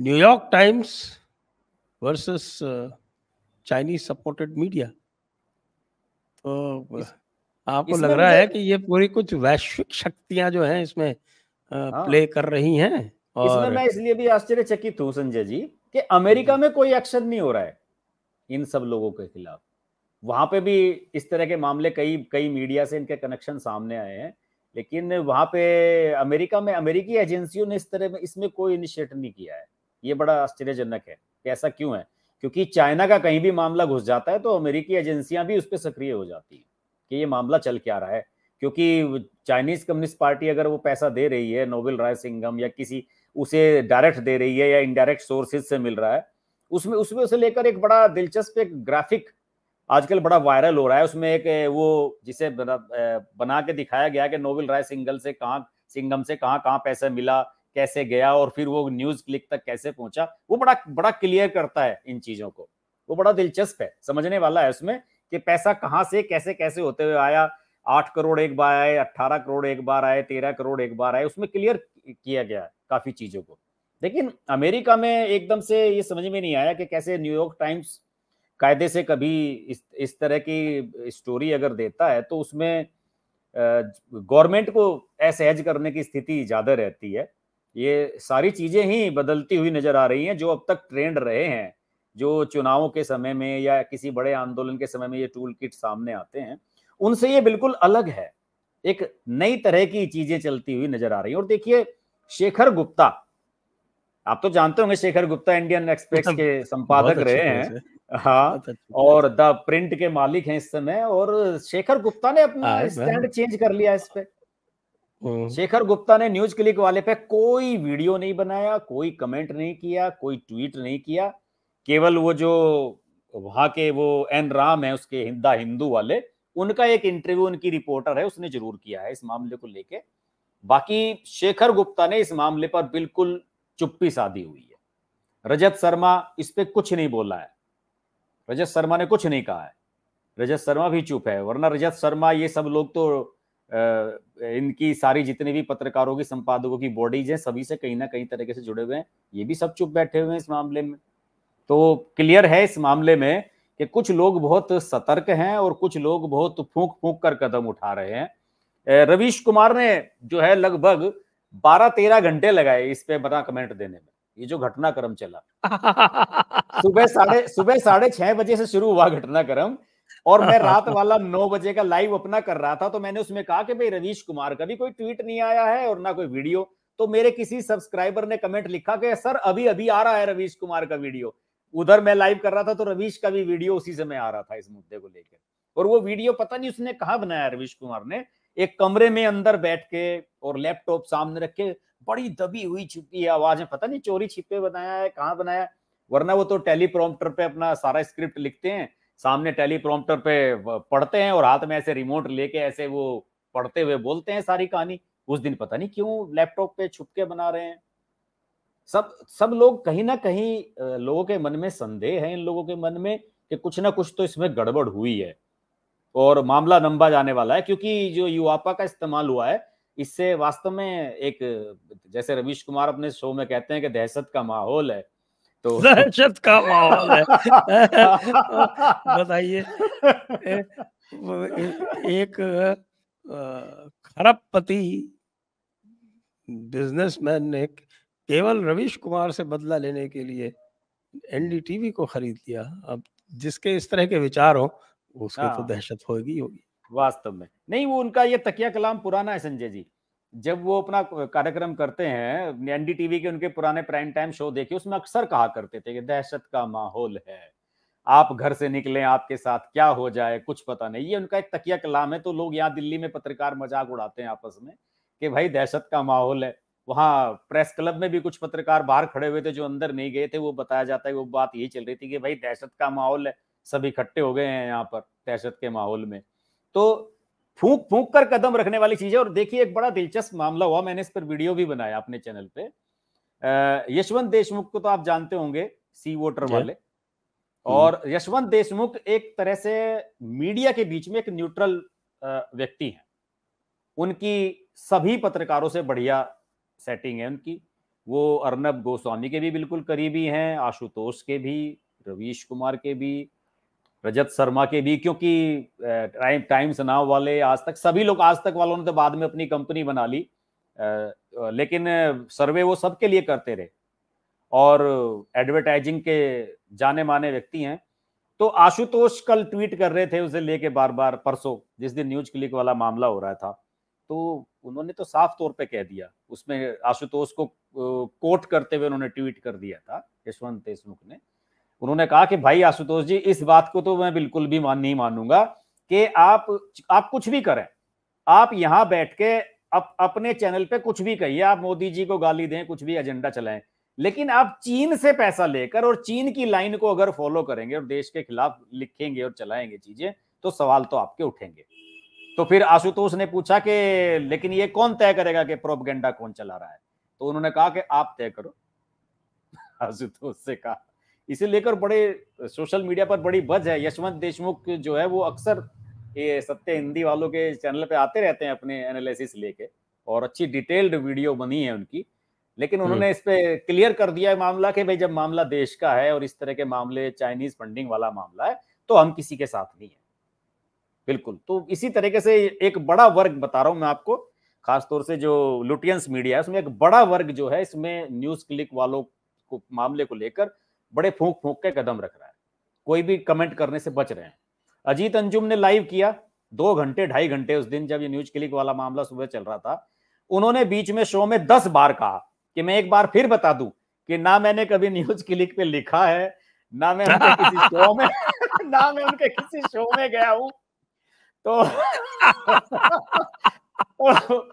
New York Times versus Chinese supported media तो आपको लग रहा है कि ये पूरी कुछ वैश्विक शक्तियां जो हैं इसमें हाँ। प्ले कर रही हैं और इसमें मैं इसलिए भी आश्चर्यचकित हूँ संजय जी कि अमेरिका में कोई एक्शन नहीं हो रहा है इन सब लोगों के खिलाफ वहां पे भी इस तरह के मामले कई कई मीडिया से इनके कनेक्शन सामने आए हैं लेकिन वहां पे अमेरिका में अमेरिकी एजेंसियों ने इस तरह में इसमें कोई इनिशिएट नहीं किया है ये बड़ा आश्चर्यजनक है कि ऐसा क्यों है क्योंकि चाइना का कहीं भी मामला घुस जाता है तो अमेरिकी एजेंसियां भी उस पर सक्रिय हो जाती हैं कि ये मामला चल के आ रहा है क्योंकि चाइनीज कम्युनिस्ट पार्टी अगर वो पैसा दे रही है नोबेल राय सिंगम या किसी उसे डायरेक्ट दे रही है या इनडायरेक्ट सोर्सेज से मिल रहा है उसमें उसमें उसे लेकर एक बड़ा दिलचस्प एक ग्राफिक आजकल बड़ा वायरल हो रहा है उसमें एक वो जिसे बना, बना के दिखाया गया कि नोबेल राय सिंगल से कहाँ सिंगम से कहाँ कहाँ पैसा मिला कैसे गया और फिर वो न्यूज क्लिक तक कैसे पहुंचा वो बड़ा बड़ा क्लियर करता है इन चीजों को वो बड़ा दिलचस्प है समझने वाला है उसमें कि पैसा कहाँ से कैसे कैसे होते हुए आया आठ करोड़ एक बार आए अट्ठारह करोड़ एक बार आए तेरह करोड़ एक बार आए उसमें क्लियर किया गया है काफी चीजों को लेकिन अमेरिका में एकदम से ये समझ में नहीं आया कि कैसे न्यूयॉर्क टाइम्स कायदे से कभी इस इस तरह की स्टोरी अगर देता है तो उसमें गवर्नमेंट को असहज करने की स्थिति ज्यादा रहती है ये सारी चीजें ही बदलती हुई नजर आ रही हैं जो अब तक ट्रेंड रहे हैं जो चुनावों के समय में या किसी बड़े आंदोलन के समय में ये टूल किट सामने आते हैं उनसे ये बिल्कुल अलग है एक नई तरह की चीजें चलती हुई नजर आ रही है और देखिए शेखर गुप्ता आप तो जानते होंगे शेखर गुप्ता इंडियन एक्सप्रेस मतलब के संपादक रहे हैं हाँ और द प्रिंट के मालिक हैं इस समय और शेखर गुप्ता ने अपना स्टैंड चेंज कर लिया इस पे हम्म। शेखर गुप्ता ने न्यूज क्लिक वाले पे कोई वीडियो नहीं बनाया कोई कमेंट नहीं किया कोई ट्वीट नहीं किया केवल वो जो वहां के वो एन राम है उसके हिंदा हिंदू वाले उनका एक इंटरव्यू उनकी रिपोर्टर है उसने जरूर किया है इस मामले को लेके बाकी शेखर गुप्ता ने इस मामले पर बिल्कुल चुप्पी साधी हुई है रजत शर्मा इस पर कुछ नहीं बोला है रजत शर्मा ने कुछ नहीं कहा है रजत शर्मा भी चुप है वरना रजत शर्मा ये सब लोग तो इनकी सारी जितने भी पत्रकारों की संपादकों की बॉडीज हैं सभी से कहीं ना कहीं तरीके से जुड़े हुए हैं ये भी सब चुप बैठे हुए हैं इस मामले में तो क्लियर है इस मामले में कि कुछ लोग बहुत सतर्क हैं और कुछ लोग बहुत फूंक फूंक कर कदम उठा रहे हैं रविश कुमार ने जो है लगभग बारह तेरह घंटे लगाए इस पे बना कमेंट देने में ये जो घटनाक्रम चला सुबह साढ़े सुबह साढ़े छह बजे से शुरू हुआ घटनाक्रम और मैं रात वाला नौ बजे का लाइव अपना कर रहा था तो मैंने उसमें कहा कि भाई रवीश कुमार का भी कोई ट्वीट नहीं आया है और ना कोई वीडियो तो मेरे किसी सब्सक्राइबर ने कमेंट लिखा कि सर अभी अभी आ रहा है रवीश कुमार का वीडियो उधर मैं लाइव कर रहा था तो रवीश का भी वीडियो उसी समय आ रहा था इस मुद्दे को लेकर और वो वीडियो पता नहीं उसने कहा बनाया रवीश कुमार ने एक कमरे में अंदर बैठ के और लैपटॉप सामने रख के बड़ी दबी हुई छुपी है पता नहीं चोरी छिपे बनाया है कहाँ बनाया वरना वो तो टेलीप्रॉम्प्टर पे अपना सारा स्क्रिप्ट लिखते हैं सामने टेलीप्रॉम्प्टर पे पढ़ते हैं और हाथ में ऐसे रिमोट लेके ऐसे वो पढ़ते हुए बोलते हैं सारी कहानी उस दिन पता नहीं क्यों लैपटॉप पे छुपके बना रहे हैं सब सब लोग कहीं ना कहीं लोगों के मन में संदेह है इन लोगों के मन में कि कुछ ना कुछ तो इसमें गड़बड़ हुई है और मामला लंबा जाने वाला है क्योंकि जो युवापा का इस्तेमाल हुआ है इससे वास्तव में एक जैसे रवीश कुमार अपने शो में कहते हैं कि दहशत का माहौल है तो दहशत का माहौल है बताइए एक खरबपति बिजनेसमैन ने केवल रवीश कुमार से बदला लेने के लिए एनडीटीवी को खरीद लिया अब जिसके इस तरह के विचार हो उसकी तो हाँ। दहशत होगी होगी वास्तव में नहीं वो उनका ये तकिया कलाम पुराना है संजय जी जब वो अपना कार्यक्रम करते हैं एनडीटीवी के उनके पुराने प्राइम टाइम शो देखे उसमें अक्सर कहा करते थे कि दहशत का माहौल है आप घर से निकलें आपके साथ क्या हो जाए कुछ पता नहीं ये उनका एक तकिया कलाम है तो लोग यहाँ दिल्ली में पत्रकार मजाक उड़ाते हैं आपस में कि भाई दहशत का माहौल है वहाँ प्रेस क्लब में भी कुछ पत्रकार बाहर खड़े हुए थे जो अंदर नहीं गए थे वो बताया जाता है वो बात यही चल रही थी कि भाई दहशत का माहौल है सब इकट्ठे हो गए हैं यहाँ पर दहशत के माहौल में तो फूंक फूंक कर कदम रखने वाली चीज है और देखिए एक बड़ा दिलचस्प मामला हुआ मैंने इस पर वीडियो भी बनाया अपने चैनल पे यशवंत देशमुख को तो आप जानते होंगे सी वोटर वाले हम्म। और यशवंत देशमुख एक तरह से मीडिया के बीच में एक न्यूट्रल व्यक्ति हैं उनकी सभी पत्रकारों से बढ़िया सेटिंग है उनकी वो अर्नब गोस्वामी के भी बिल्कुल करीबी हैं आशुतोष के भी रवीश कुमार के भी रजत शर्मा के भी क्योंकि टाइम टाइम्स नाव वाले आज तक सभी लोग आज तक वालों ने तो बाद में अपनी कंपनी बना ली लेकिन सर्वे वो सबके लिए करते रहे और एडवर्टाइजिंग के जाने माने व्यक्ति हैं तो आशुतोष कल ट्वीट कर रहे थे उसे लेके बार बार परसों जिस दिन न्यूज क्लिक वाला मामला हो रहा था तो उन्होंने तो साफ तौर पे कह दिया उसमें आशुतोष को कोट करते हुए उन्होंने ट्वीट कर दिया था यशवंत देशमुख ने उन्होंने कहा कि भाई आशुतोष जी इस बात को तो मैं बिल्कुल भी मान नहीं मानूंगा कि आप आप कुछ भी करें आप यहां बैठ के अप, अपने चैनल पे कुछ भी कहिए आप मोदी जी को गाली दें कुछ भी एजेंडा चलाएं लेकिन आप चीन से पैसा लेकर और चीन की लाइन को अगर फॉलो करेंगे और देश के खिलाफ लिखेंगे और चलाएंगे चीजें तो सवाल तो आपके उठेंगे तो फिर आशुतोष ने पूछा कि लेकिन ये कौन तय करेगा कि प्रोपगेंडा कौन चला रहा है तो उन्होंने कहा कि आप तय करो आशुतोष से कहा इसे लेकर बड़े सोशल मीडिया पर बड़ी बज है यशवंत देशमुख जो है वो अक्सर ये सत्य हिंदी वालों के चैनल पे आते रहते हैं अपने एनालिसिस लेके और अच्छी डिटेल्ड वीडियो बनी है उनकी लेकिन हम्म। उन्होंने इस पे क्लियर कर दिया है मामला कि भाई जब मामला देश का है और इस तरह के मामले चाइनीज फंडिंग वाला मामला है तो हम किसी के साथ नहीं है बिल्कुल तो इसी तरीके से एक बड़ा वर्ग बता रहा हूं मैं आपको खासतौर से जो लुटियंस मीडिया है उसमें एक बड़ा वर्ग जो है इसमें न्यूज क्लिक वालों को मामले को लेकर बड़े फूंक फूंक के कदम रख रहा है कोई भी कमेंट करने से बच रहे हैं अजीत अंजुम ने लाइव किया दो घंटे ढाई घंटे उस दिन जब ये न्यूज क्लिक वाला मामला सुबह चल रहा था उन्होंने बीच में शो में दस बार कहा कि मैं एक बार फिर बता दूं कि ना मैंने कभी न्यूज क्लिक पे लिखा है ना मैं उनके किसी शो में ना मैं उनके किसी शो में गया हूं तो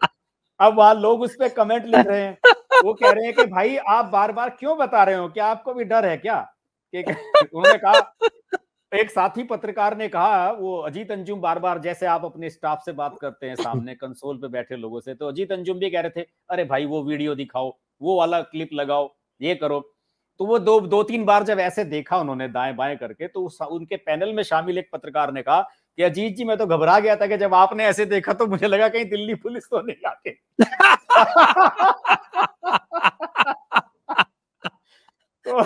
अब वहां लोग उस पर कमेंट लिख रहे हैं वो कह रहे हैं कि भाई आप बार बार क्यों बता रहे हो क्या आपको भी डर है क्या उन्होंने कहा एक साथी पत्रकार ने कहा वो अजीत अंजुम बार बार जैसे आप अपने स्टाफ से बात करते हैं सामने कंसोल पे बैठे लोगों से तो अजीत अंजुम भी कह रहे थे अरे भाई वो वीडियो दिखाओ वो वाला क्लिप लगाओ ये करो तो वो दो दो तीन बार जब ऐसे देखा उन्होंने दाएं बाएं करके तो उनके पैनल में शामिल एक पत्रकार ने कहा कि अजीत जी मैं तो घबरा गया था कि जब आपने ऐसे देखा तो मुझे लगा कहीं दिल्ली पुलिस तो नहीं आते तो,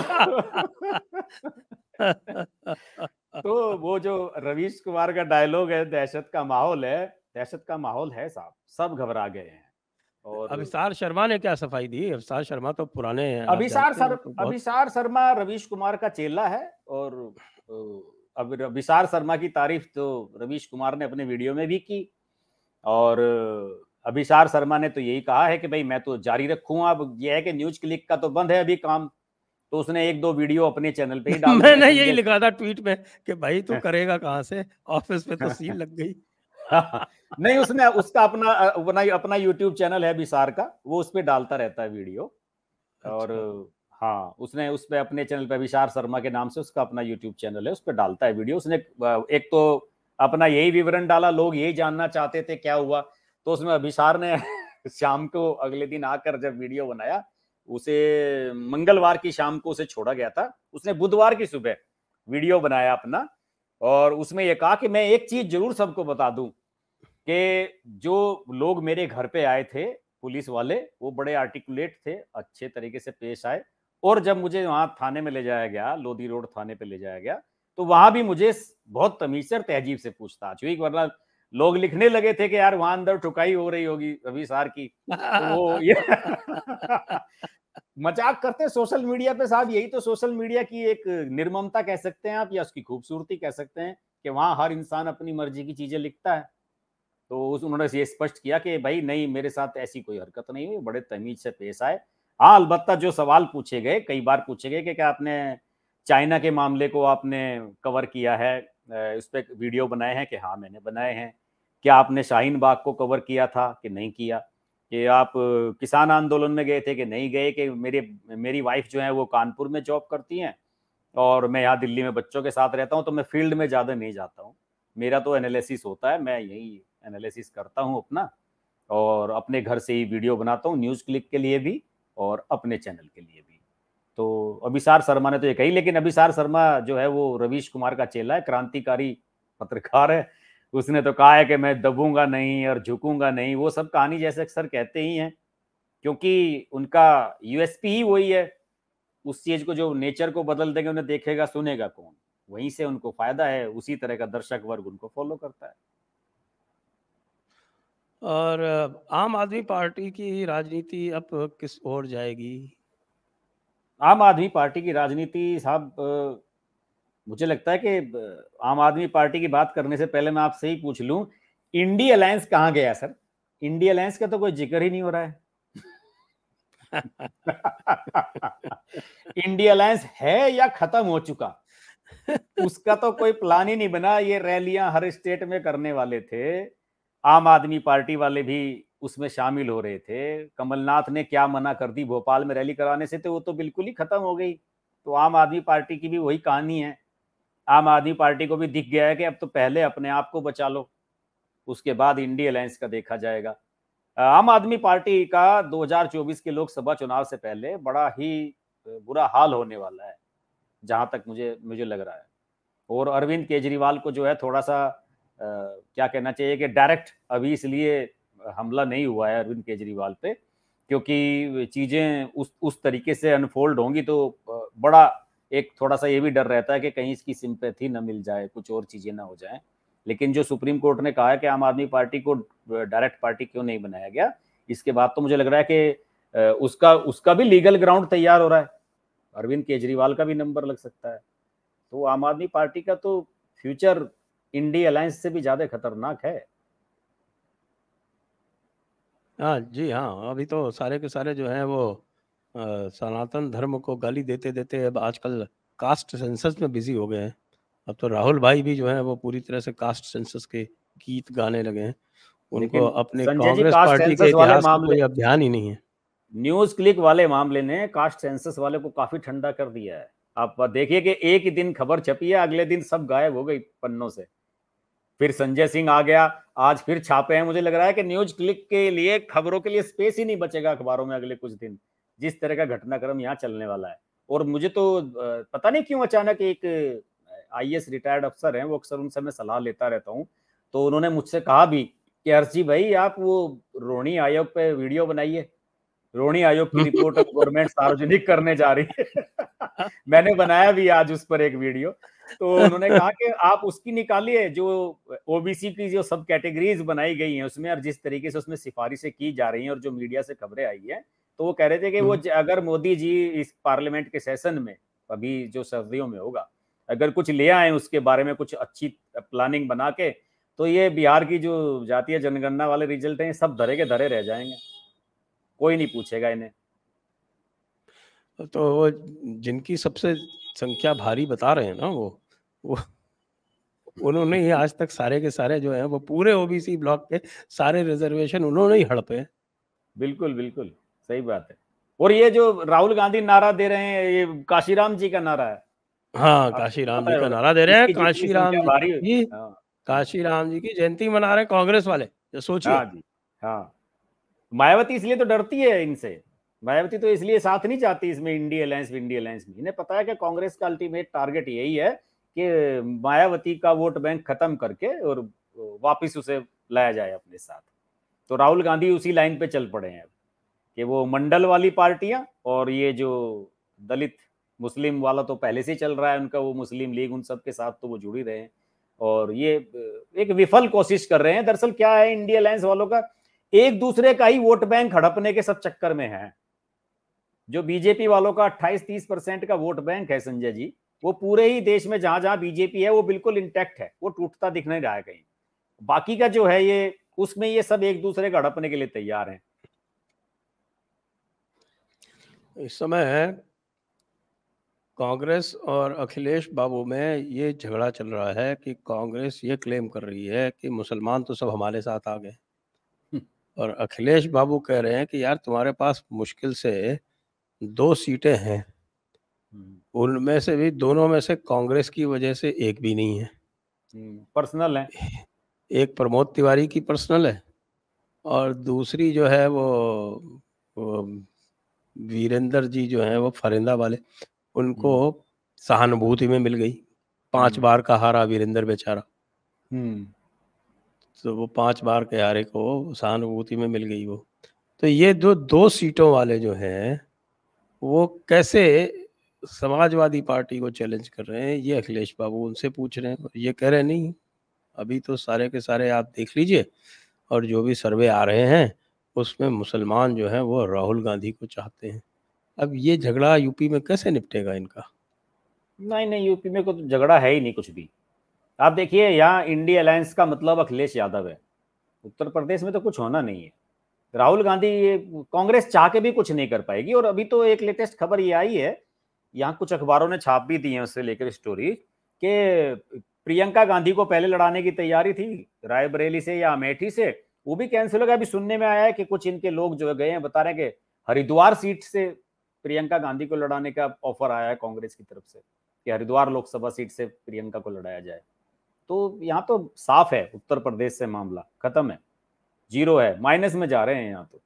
तो वो जो रवीश कुमार का डायलॉग है दहशत का माहौल है दहशत का माहौल है साहब सब घबरा गए हैं और अभिसार शर्मा ने क्या सफाई दी अभिसार शर्मा तो पुराने हैं अभिसार सर तो अभिसार शर्मा रवीश कुमार का चेला है और अब विशार शर्मा की तारीफ तो रवीश कुमार ने अपने वीडियो में भी की और अभिसार शर्मा ने तो यही कहा है कि भाई मैं तो जारी रखू अब यह है कि न्यूज क्लिक का तो बंद है अभी काम तो उसने एक दो वीडियो अपने चैनल पे ही डाल मैंने यही लिखा था ट्वीट में कि भाई तू करेगा कहाँ से ऑफिस में तो सील लग गई नहीं उसने उसका अपना अपना अपना यूट्यूब चैनल है बिसार का वो उस पर डालता रहता है वीडियो अच्छा। और हाँ उसने उस पर अपने चैनल पर विशार शर्मा के नाम से उसका अपना यूट्यूब चैनल है उस पर डालता है वीडियो उसने एक तो अपना यही विवरण डाला लोग यही जानना चाहते थे क्या हुआ तो उसमें अभिसार ने शाम को अगले दिन आकर जब वीडियो बनाया उसे मंगलवार की शाम को उसे छोड़ा गया था उसने बुधवार की सुबह वीडियो बनाया अपना और उसमें यह कहा कि मैं एक चीज जरूर सबको बता दूं कि जो लोग मेरे घर पे आए थे पुलिस वाले वो बड़े आर्टिकुलेट थे अच्छे तरीके से पेश आए और जब मुझे वहां थाने में ले जाया गया लोधी रोड थाने पे ले जाया गया तो वहां भी मुझे बहुत तमीज से तहजीब से पूछताछ हुई वरना लोग लिखने लगे थे कि यार वहां अंदर ठुकाई हो रही होगी रवि सार की तो वो ये मजाक करते सोशल मीडिया पे साहब यही तो सोशल मीडिया की एक निर्ममता कह सकते हैं आप या उसकी खूबसूरती कह सकते हैं कि वहां हर इंसान अपनी मर्जी की चीजें लिखता है तो उस उन्होंने ये स्पष्ट किया कि भाई नहीं मेरे साथ ऐसी कोई हरकत नहीं हुई बड़े तमीज से पेश आए हाँ अलबत्त जो सवाल पूछे गए कई बार पूछे गए कि क्या आपने चाइना के मामले को आपने कवर किया है उस पर वीडियो बनाए हैं कि हाँ मैंने बनाए हैं क्या आपने शाहीन बाग को कवर किया था कि नहीं किया कि आप किसान आंदोलन में गए थे कि नहीं गए कि मेरे मेरी वाइफ जो है वो कानपुर में जॉब करती हैं और मैं यहाँ दिल्ली में बच्चों के साथ रहता हूँ तो मैं फील्ड में ज़्यादा नहीं जाता हूँ मेरा तो एनालिसिस होता है मैं यही एनालिसिस करता हूँ अपना और अपने घर से ही वीडियो बनाता हूँ न्यूज़ क्लिक के लिए भी और अपने चैनल के लिए भी तो अभिसार शर्मा ने तो ये कही लेकिन अभिसार शर्मा जो है वो रवीश कुमार का चेला है क्रांतिकारी पत्रकार है उसने तो कहा है कि मैं दबूंगा नहीं और झुकूंगा नहीं वो सब कहानी जैसे अक्सर कहते ही हैं क्योंकि उनका यूएसपी ही वही है उस चीज को जो नेचर को बदल देंगे उन्हें देखेगा सुनेगा कौन वहीं से उनको फायदा है उसी तरह का दर्शक वर्ग उनको फॉलो करता है और आम आदमी पार्टी की राजनीति अब किस ओर जाएगी आम आदमी पार्टी की राजनीति साहब मुझे लगता है कि आम आदमी पार्टी की बात करने से पहले मैं आपसे ही पूछ लू इंडी अलायंस कहाँ गया सर इंडी अलायंस का तो कोई जिक्र ही नहीं हो रहा है इंडी अलायंस है या खत्म हो चुका उसका तो कोई प्लान ही नहीं बना ये रैलियां हर स्टेट में करने वाले थे आम आदमी पार्टी वाले भी उसमें शामिल हो रहे थे कमलनाथ ने क्या मना कर दी भोपाल में रैली करवाने से तो वो तो बिल्कुल ही खत्म हो गई तो आम आदमी पार्टी की भी वही कहानी है आम आदमी पार्टी को भी दिख गया है कि अब तो पहले अपने आप को बचा लो उसके बाद इंडी अलायंस का देखा जाएगा आम आदमी पार्टी का 2024 के लोकसभा चुनाव से पहले बड़ा ही बुरा हाल होने वाला है जहां तक मुझे मुझे लग रहा है और अरविंद केजरीवाल को जो है थोड़ा सा क्या कहना चाहिए कि डायरेक्ट अभी इसलिए हमला नहीं हुआ है अरविंद केजरीवाल पे क्योंकि चीज़ें उस उस तरीके से अनफोल्ड होंगी तो बड़ा एक थोड़ा सा ये भी डर रहता है कि कहीं इसकी सिंपैथी ना मिल जाए कुछ और चीज़ें ना हो जाएं लेकिन जो सुप्रीम कोर्ट ने कहा है कि आम आदमी पार्टी को डायरेक्ट पार्टी क्यों नहीं बनाया गया इसके बाद तो मुझे लग रहा है कि उसका उसका भी लीगल ग्राउंड तैयार हो रहा है अरविंद केजरीवाल का भी नंबर लग सकता है तो आम आदमी पार्टी का तो फ्यूचर इंडिया अलायंस से भी ज्यादा खतरनाक है हाँ जी हाँ अभी तो सारे के सारे जो हैं वो आ, सनातन धर्म को गाली देते देते अब आजकल कास्ट सेंसस में बिजी हो गए हैं अब तो राहुल भाई भी जो है वो पूरी तरह से कास्ट सेंसस के गीत गाने लगे हैं उनको अपने कांग्रेस पार्टी के इतिहास मामले अब ध्यान ही नहीं है न्यूज क्लिक वाले मामले ने कास्ट सेंसस वाले को काफी ठंडा कर दिया है आप देखिए कि एक ही दिन खबर छपी है अगले दिन सब गायब हो गई पन्नों से फिर संजय सिंह आ गया आज फिर छापे हैं मुझे लग रहा है कि न्यूज क्लिक के लिए खबरों के लिए स्पेस ही नहीं बचेगा अखबारों में अगले कुछ दिन जिस तरह का घटनाक्रम यहाँ चलने वाला है और मुझे तो पता नहीं क्यों अचानक एक आई रिटायर्ड अफसर हैं वो अक्सर उनसे मैं सलाह लेता रहता हूँ तो उन्होंने मुझसे कहा भी कि अर्जी जी भाई आप वो रोहिणी आयोग पे वीडियो बनाइए रोणी आयोग की रिपोर्ट अब गवर्नमेंट सार्वजनिक करने जा रही है मैंने बनाया भी आज उस पर एक वीडियो तो उन्होंने कहा कि आप उसकी निकालिए जो ओबीसी की जो सब कैटेगरीज बनाई गई हैं उसमें और जिस तरीके से उसमें सिफारिशें की जा रही हैं और जो मीडिया से खबरें आई है तो वो कह रहे थे कि वो हम्म। अगर मोदी जी इस पार्लियामेंट के सेशन में अभी जो सर्दियों में होगा अगर कुछ ले आए उसके बारे में कुछ अच्छी प्लानिंग बना के तो ये बिहार की जो जातीय जनगणना वाले रिजल्ट हैं सब धरे के धरे रह जाएंगे कोई नहीं पूछेगा इन्हें तो वो जिनकी सबसे संख्या भारी बता रहे हैं ना वो वो उन्होंने ही आज तक सारे के सारे जो हैं वो पूरे ओबीसी ब्लॉक के सारे रिजर्वेशन उन्होंने ही हड़पे हैं बिल्कुल बिल्कुल सही बात है और ये जो राहुल गांधी नारा दे रहे हैं ये काशीराम जी का नारा है हाँ काशीराम जी का नारा दे रहे हैं काशीराम जी हाँ। काशीराम जी की जयंती मना रहे कांग्रेस वाले सोचिए हाँ जी हाँ मायावती इसलिए तो डरती है इनसे मायावती तो इसलिए साथ नहीं चाहती इसमें इंडिया अलायंस इंडिया अलायंस में इन्हें पता है कि कांग्रेस का अल्टीमेट टारगेट यही है कि मायावती का वोट बैंक खत्म करके और वापिस उसे लाया जाए अपने साथ तो राहुल गांधी उसी लाइन पे चल पड़े हैं कि वो मंडल वाली पार्टियां और ये जो दलित मुस्लिम वाला तो पहले से चल रहा है उनका वो मुस्लिम लीग उन सब के साथ तो वो जुड़ी रहे हैं और ये एक विफल कोशिश कर रहे हैं दरअसल क्या है इंडिया अलायंस वालों का एक दूसरे का ही वोट बैंक हड़पने के सब चक्कर में है जो बीजेपी वालों का 28-30 परसेंट का वोट बैंक है संजय जी वो पूरे ही देश में जहां जहां बीजेपी है वो बिल्कुल इंटैक्ट है वो टूटता दिख नहीं रहा है कहीं बाकी का जो है ये उसमें ये सब एक दूसरे का हड़पने के लिए तैयार है इस समय कांग्रेस और अखिलेश बाबू में ये झगड़ा चल रहा है कि कांग्रेस ये क्लेम कर रही है कि मुसलमान तो सब हमारे साथ आ गए और अखिलेश बाबू कह रहे हैं कि यार तुम्हारे पास मुश्किल से दो सीटें हैं उनमें से भी दोनों में से कांग्रेस की वजह से एक भी नहीं है पर्सनल है एक प्रमोद तिवारी की पर्सनल है और दूसरी जो है वो, वो वीरेंद्र जी जो है वो फरिंदा वाले उनको सहानुभूति में मिल गई पांच बार का हारा वीरेंद्र बेचारा तो वो पांच बार के हारे को सहानुभूति में मिल गई वो तो ये जो दो सीटों वाले जो हैं वो कैसे समाजवादी पार्टी को चैलेंज कर रहे हैं ये अखिलेश बाबू उनसे पूछ रहे हैं ये कह रहे नहीं अभी तो सारे के सारे आप देख लीजिए और जो भी सर्वे आ रहे हैं उसमें मुसलमान जो हैं वो राहुल गांधी को चाहते हैं अब ये झगड़ा यूपी में कैसे निपटेगा इनका नहीं नहीं यूपी में कोई तो झगड़ा है ही नहीं कुछ भी आप देखिए यहाँ इंडिया अलायंस का मतलब अखिलेश यादव है उत्तर प्रदेश में तो कुछ होना नहीं है राहुल गांधी ये कांग्रेस चाह के भी कुछ नहीं कर पाएगी और अभी तो एक लेटेस्ट खबर ये आई है यहाँ कुछ अखबारों ने छाप भी दी है उससे लेकर स्टोरी के प्रियंका गांधी को पहले लड़ाने की तैयारी थी रायबरेली से या अमेठी से वो भी कैंसिल हो गया अभी सुनने में आया है कि कुछ इनके लोग जो गए हैं बता रहे हैं कि हरिद्वार सीट से प्रियंका गांधी को लड़ाने का ऑफर आया है कांग्रेस की तरफ से कि हरिद्वार लोकसभा सीट से प्रियंका को लड़ाया जाए तो यहाँ तो साफ है उत्तर प्रदेश से मामला खत्म है जीरो है माइनस में जा रहे हैं यहाँ तो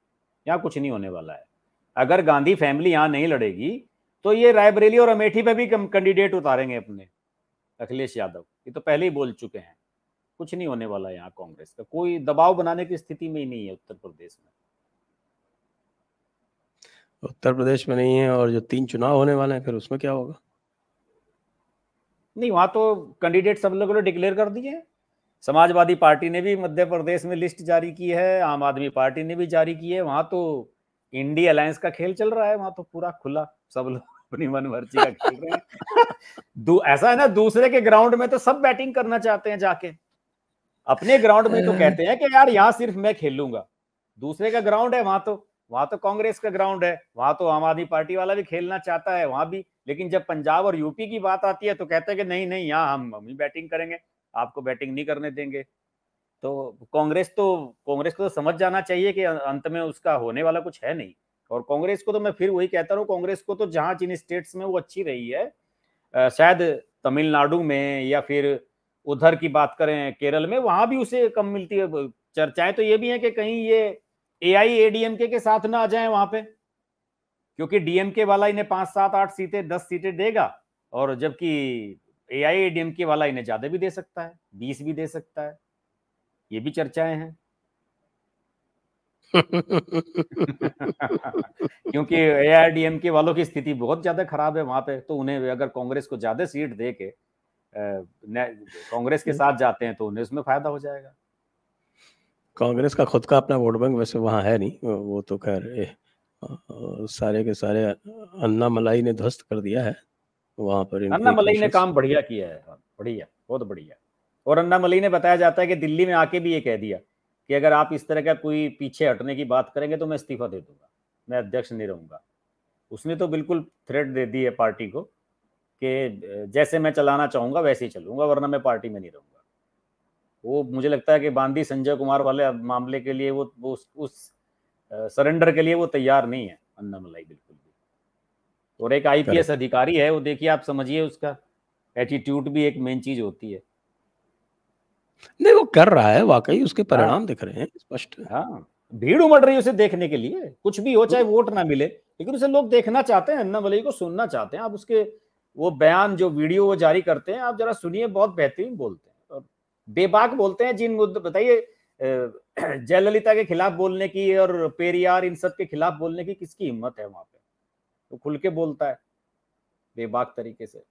यहाँ कुछ नहीं होने वाला है अगर गांधी फैमिली यहाँ नहीं लड़ेगी तो ये रायबरेली और अमेठी पे भी कैंडिडेट उतारेंगे अपने अखिलेश यादव ये तो पहले ही बोल चुके हैं कुछ नहीं होने वाला यहाँ कांग्रेस का कोई दबाव बनाने की स्थिति में ही नहीं है उत्तर प्रदेश में उत्तर प्रदेश में नहीं है और जो तीन चुनाव होने वाले हैं फिर उसमें क्या होगा नहीं वहां तो कैंडिडेट सब लोगों ने डिक्लेयर कर दिए समाजवादी पार्टी ने भी मध्य प्रदेश में लिस्ट जारी की है आम आदमी पार्टी ने भी जारी की है वहां तो इंडिया अलायंस का खेल चल रहा है वहां तो पूरा खुला सब लोग अपनी मन मर्जी का खेल रहे हैं ऐसा है ना दूसरे के ग्राउंड में तो सब बैटिंग करना चाहते हैं जाके अपने ग्राउंड में तो हाँ। कहते हैं कि यार यहाँ सिर्फ मैं खेलूंगा दूसरे का ग्राउंड है वहां तो वहां तो कांग्रेस का ग्राउंड है वहां तो आम आदमी पार्टी वाला भी खेलना चाहता है वहां भी लेकिन जब पंजाब और यूपी की बात आती है तो कहते हैं कि नहीं नहीं यहाँ हम हम ही बैटिंग करेंगे आपको बैटिंग नहीं करने देंगे तो कांग्रेस तो कांग्रेस को तो समझ जाना चाहिए कि अंत में उसका होने वाला कुछ है नहीं और कांग्रेस को तो मैं फिर वही कहता रहा कांग्रेस को तो जहाँ जिन स्टेट्स में वो अच्छी रही है शायद तमिलनाडु में या फिर उधर की बात करें केरल में वहां भी उसे कम मिलती है चर्चाएं तो ये भी है कि कहीं ये ए आई एम के साथ ना आ जाए वहां पे क्योंकि डीएमके वाला इन्हें पांच सात आठ सीटें दस सीटें देगा और जबकि ए आई डीएमके वाला इन्हें ज्यादा भी दे सकता है बीस भी दे सकता है ये भी चर्चाएं हैं क्योंकि ए आई डीएमके वालों की स्थिति बहुत ज्यादा खराब है वहां पे तो उन्हें अगर कांग्रेस को ज्यादा सीट दे के कांग्रेस के साथ जाते हैं तो उन्हें उसमें फायदा हो जाएगा कांग्रेस का खुद का अपना वोट बैंक वैसे वहां है नहीं वो तो खैर सारे के सारे अन्ना मलाई ने ध्वस्त कर दिया है वहां पर अन्ना मलाई ने काम बढ़िया किया है हाँ, बढ़िया बहुत बढ़िया और अन्ना मलाई ने बताया जाता है कि दिल्ली में आके भी ये कह दिया कि अगर आप इस तरह का कोई पीछे हटने की बात करेंगे तो मैं इस्तीफा दे दूंगा मैं अध्यक्ष नहीं रहूंगा उसने तो बिल्कुल थ्रेट दे दी है पार्टी को कि जैसे मैं चलाना चाहूंगा वैसे ही चलूंगा वरना मैं पार्टी में नहीं रहूंगा वो मुझे लगता है कि बांदी संजय कुमार वाले मामले के लिए वो, वो उस, उस सरेंडर के लिए वो तैयार नहीं है अन्ना बिल्कुल भी और एक आईपीएस अधिकारी है वो देखिए आप समझिए उसका एटीट्यूड भी एक मेन चीज होती है नहीं वो कर रहा है वाकई उसके हाँ। परिणाम दिख रहे हैं स्पष्ट हाँ भीड़ उमड़ रही है उसे देखने के लिए कुछ भी हो तो चाहे वोट ना मिले लेकिन उसे लोग देखना चाहते हैं अन्ना मलई को सुनना चाहते हैं आप उसके वो बयान जो वीडियो वो जारी करते हैं आप जरा सुनिए बहुत बेहतरीन बोलते हैं और बेबाक बोलते हैं जिन मुद्दे बताइए जयललिता के खिलाफ बोलने की और पेरियार इन सब के खिलाफ बोलने की किसकी हिम्मत है वहां पे तो खुल के बोलता है बेबाक तरीके से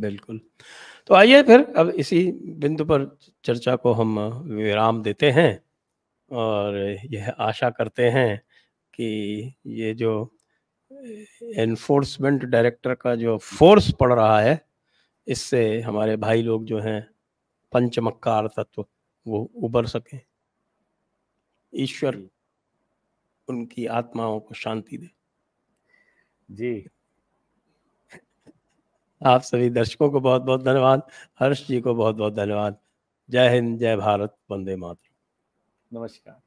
बिल्कुल तो आइए फिर अब इसी बिंदु पर चर्चा को हम विराम देते हैं और यह आशा करते हैं कि ये जो एनफोर्समेंट डायरेक्टर का जो फोर्स पड़ रहा है इससे हमारे भाई लोग जो हैं पंचमकार तत्व वो उभर सके ईश्वर उनकी आत्माओं को शांति दे जी आप सभी दर्शकों को बहुत बहुत धन्यवाद हर्ष जी को बहुत बहुत धन्यवाद जय हिंद जय भारत वंदे मातरम नमस्कार